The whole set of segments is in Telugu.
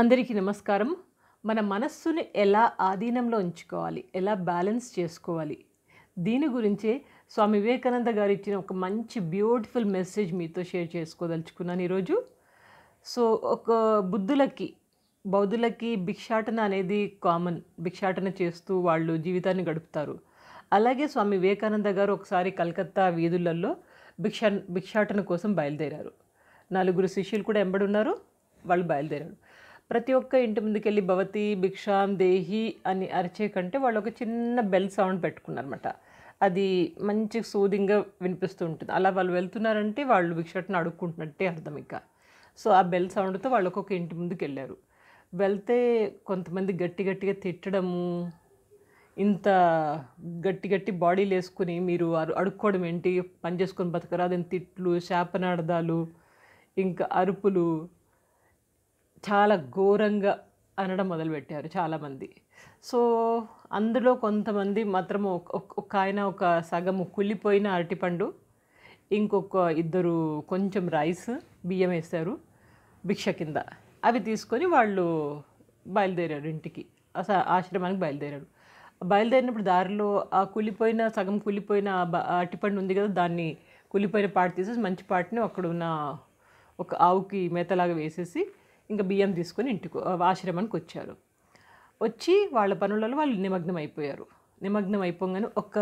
అందరికీ నమస్కారం మన మనస్సును ఎలా ఆధీనంలో ఉంచుకోవాలి ఎలా బ్యాలెన్స్ చేసుకోవాలి దీని గురించే స్వామి వివేకానంద గారు ఇచ్చిన ఒక మంచి బ్యూటిఫుల్ మెసేజ్ మీతో షేర్ చేసుకోదలుచుకున్నాను ఈరోజు సో ఒక బుద్ధులకి బౌద్ధులకి భిక్షాటన అనేది కామన్ భిక్షాటన చేస్తూ వాళ్ళు జీవితాన్ని గడుపుతారు అలాగే స్వామి వివేకానంద గారు ఒకసారి కలకత్తా వీధులలో భిక్షా భిక్షాటన కోసం బయలుదేరారు నలుగురు శిష్యులు కూడా ఎంబడున్నారు వాళ్ళు బయలుదేరారు ప్రతి ఒక్క ఇంటి ముందుకు వెళ్ళి భవతి భిక్షాం దేహి అని అరిచే కంటే వాళ్ళు ఒక చిన్న బెల్ సౌండ్ పెట్టుకున్నారనమాట అది మంచి సూదింగ్గా వినిపిస్తూ ఉంటుంది అలా వాళ్ళు వెళ్తున్నారంటే వాళ్ళు భిక్షట్ని అడుక్కుంటున్నట్టే అర్థం ఇంకా సో ఆ బెల్ సౌండ్తో వాళ్ళు ఒక్కొక్క ఇంటి ముందుకు వెళ్ళారు వెళ్తే కొంతమంది గట్టి గట్టిగా తిట్టడము ఇంత గట్టి గట్టి బాడీలు వేసుకుని మీరు అడుక్కోవడం ఏంటి పని చేసుకొని బతకరాదని తిట్లు శాపనార్థాలు ఇంకా అరుపులు చాలా ఘోరంగా అనడం మొదలుపెట్టారు చాలామంది సో అందులో కొంతమంది మాత్రము ఒక ఆయన ఒక సగము కుళ్ళిపోయిన అరటిపండు ఇంకొక ఇద్దరు కొంచెం రైస్ బియ్యం వేస్తారు భిక్ష కింద అవి తీసుకొని వాళ్ళు బయలుదేరారు ఇంటికి ఆశ్రమానికి బయలుదేరారు బయలుదేరినప్పుడు దారిలో ఆ కుళ్ళిపోయిన సగం కుళ్ళిపోయిన అరటిపండు ఉంది కదా దాన్ని కుళ్ళిపోయిన పాట తీసేసి మంచి పాటని అక్కడ ఉన్న ఒక ఆవుకి మేతలాగా వేసేసి ఇంకా బియ్యం తీసుకొని ఇంటికి ఆశ్రమానికి వచ్చారు వచ్చి వాళ్ళ పనులలో వాళ్ళు నిమగ్నం అయిపోయారు నిమగ్నం అయిపోగానే ఒక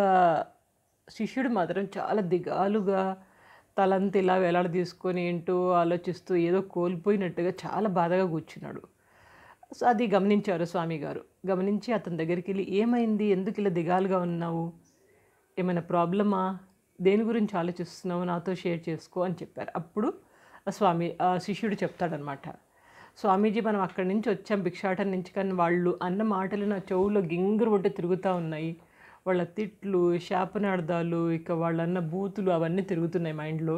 శిష్యుడు మాత్రం చాలా దిగాలుగా తలంత ఇలా వేలాడ తీసుకొని ఏంటో ఆలోచిస్తూ ఏదో కోల్పోయినట్టుగా చాలా బాధగా కూర్చున్నాడు సో అది గమనించారు స్వామి గారు గమనించి అతని దగ్గరికి వెళ్ళి ఏమైంది ఎందుకు ఇలా దిగాలుగా ఉన్నావు ఏమైనా ప్రాబ్లమా దేని గురించి ఆలోచిస్తున్నావు నాతో షేర్ చేసుకో అని చెప్పారు అప్పుడు స్వామి శిష్యుడు చెప్తాడనమాట స్వామీజీ మనం అక్కడి నుంచి వచ్చాం భిక్షాటం నుంచి కానీ వాళ్ళు అన్న మాటలు నా చెవులో గింగురు పట్టి తిరుగుతూ ఉన్నాయి వాళ్ళ తిట్లు శాపనార్థాలు ఇక వాళ్ళన్న బూతులు అవన్నీ తిరుగుతున్నాయి మైండ్లో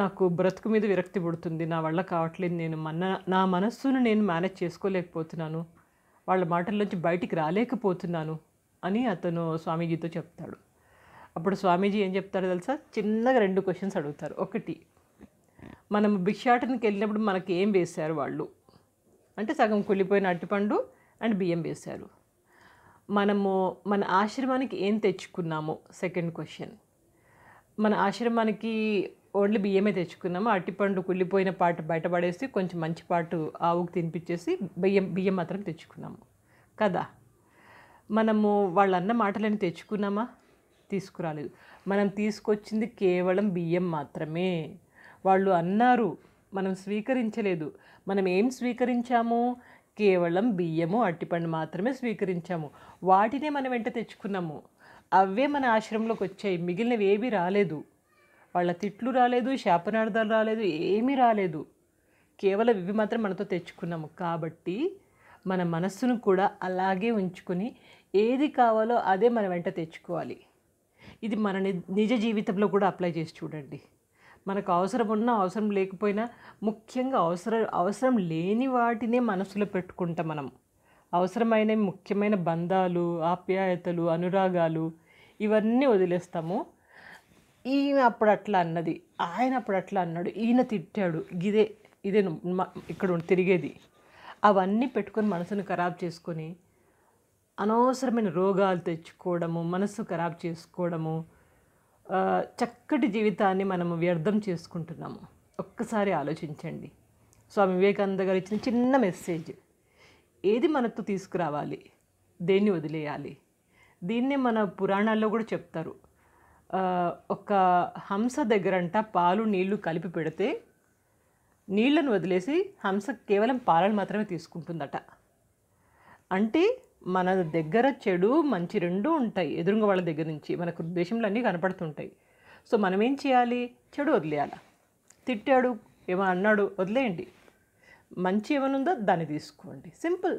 నాకు బ్రతుకు మీద విరక్తి పుడుతుంది నా వల్ల కావట్లేదు నేను మన నా మనస్సును నేను మేనేజ్ చేసుకోలేకపోతున్నాను వాళ్ళ మాటల్లోంచి బయటికి రాలేకపోతున్నాను అని అతను స్వామీజీతో చెప్తాడు అప్పుడు స్వామీజీ ఏం చెప్తాడు తెలుసా చిన్నగా రెండు క్వశ్చన్స్ అడుగుతారు ఒకటి మనం భిక్షాటనకి వెళ్ళినప్పుడు మనకి ఏం వేశారు వాళ్ళు అంటే సగం కుళ్ళిపోయిన అరటిపండు అండ్ బియ్యం వేశారు మనము మన ఆశ్రమానికి ఏం తెచ్చుకున్నాము సెకండ్ క్వశ్చన్ మన ఆశ్రమానికి ఓన్లీ బియ్యమే తెచ్చుకున్నాము అరటిపండు కుళ్ళిపోయిన పాట బయటపడేసి కొంచెం మంచి పాటు ఆవుకు తినిపించేసి బియ్యం బియ్యం మాత్రం తెచ్చుకున్నాము కదా మనము వాళ్ళన్న మాటలని తెచ్చుకున్నామా తీసుకురాలేదు మనం తీసుకొచ్చింది కేవలం బియ్యం మాత్రమే వాళ్ళు అన్నారు మనం స్వీకరించలేదు మనం ఏం స్వీకరించాము కేవలం బియ్యము అట్టిపండు మాత్రమే స్వీకరించాము వాటినే మనం వెంట తెచ్చుకున్నాము అవే మన ఆశ్రమంలోకి వచ్చాయి మిగిలినవి ఏవి రాలేదు వాళ్ళ తిట్లు రాలేదు శాపనార్థాలు రాలేదు ఏమీ రాలేదు కేవలం ఇవి మాత్రం మనతో తెచ్చుకున్నాము కాబట్టి మన మనస్సును కూడా అలాగే ఉంచుకొని ఏది కావాలో అదే మన వెంట తెచ్చుకోవాలి ఇది మన నిజ జీవితంలో కూడా అప్లై చేసి చూడండి మనకు అవసరం ఉన్నా అవసరం లేకపోయినా ముఖ్యంగా అవసరం అవసరం లేని వాటినే మనసులో పెట్టుకుంటాం మనం అవసరమైన ముఖ్యమైన బంధాలు ఆప్యాయతలు అనురాగాలు ఇవన్నీ వదిలేస్తాము ఈయన అప్పుడు అట్లా అన్నది ఆయన అప్పుడు అట్లా అన్నాడు ఈయన తిట్టాడు ఇదే ఇదే ఇక్కడ తిరిగేది అవన్నీ పెట్టుకొని మనసును ఖరాబ్ చేసుకొని అనవసరమైన రోగాలు తెచ్చుకోవడము మనసు ఖరాబ్ చేసుకోవడము చక్కటి జీవితాన్ని మనము వ్యర్థం చేసుకుంటున్నాము ఒక్కసారి ఆలోచించండి స్వామి వివేకానంద గారు ఇచ్చిన చిన్న మెసేజ్ ఏది మనతో తీసుకురావాలి దేన్ని వదిలేయాలి దీన్నే మన పురాణాల్లో కూడా చెప్తారు ఒక హంస దగ్గరంట పాలు నీళ్లు కలిపి పెడితే నీళ్లను వదిలేసి హంస కేవలం పాలను మాత్రమే తీసుకుంటుందట అంటే మన దగ్గర చెడు మంచి రెండూ ఉంటాయి ఎదురుంగ వాళ్ళ దగ్గర నుంచి మన దేశంలో అన్నీ కనపడుతుంటాయి సో మనం ఏం చేయాలి చెడు వదిలేయాలి తిట్టాడు ఏమో అన్నాడు వదిలేయండి మంచి ఏమనుందో దాన్ని తీసుకోండి సింపుల్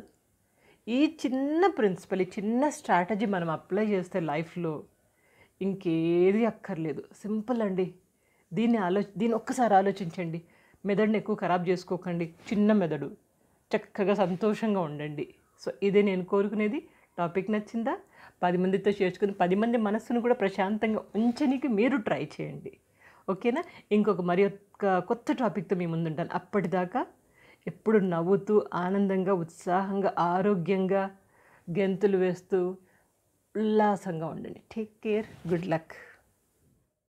ఈ చిన్న ప్రిన్సిపల్ ఈ చిన్న స్ట్రాటజీ మనం అప్లై చేస్తే లైఫ్లో ఇంకేది అక్కర్లేదు సింపుల్ అండి దీన్ని ఆలో దీన్ని ఒక్కసారి ఆలోచించండి మెదడుని ఎక్కువ ఖరాబ్ చేసుకోకండి చిన్న మెదడు చక్కగా సంతోషంగా ఉండండి సో ఇదే నేను కోరుకునేది టాపిక్ నచ్చిందా పది మందితో చేర్చుకుని పది మంది మనస్సును కూడా ప్రశాంతంగా ఉంచనీకి మీరు ట్రై చేయండి ఓకేనా ఇంకొక మరి కొత్త టాపిక్తో మీ ముందుంటాను అప్పటిదాకా ఎప్పుడు నవ్వుతూ ఆనందంగా ఉత్సాహంగా ఆరోగ్యంగా గెంతులు వేస్తూ ఉల్లాసంగా ఉండండి టేక్ కేర్ గుడ్ లక్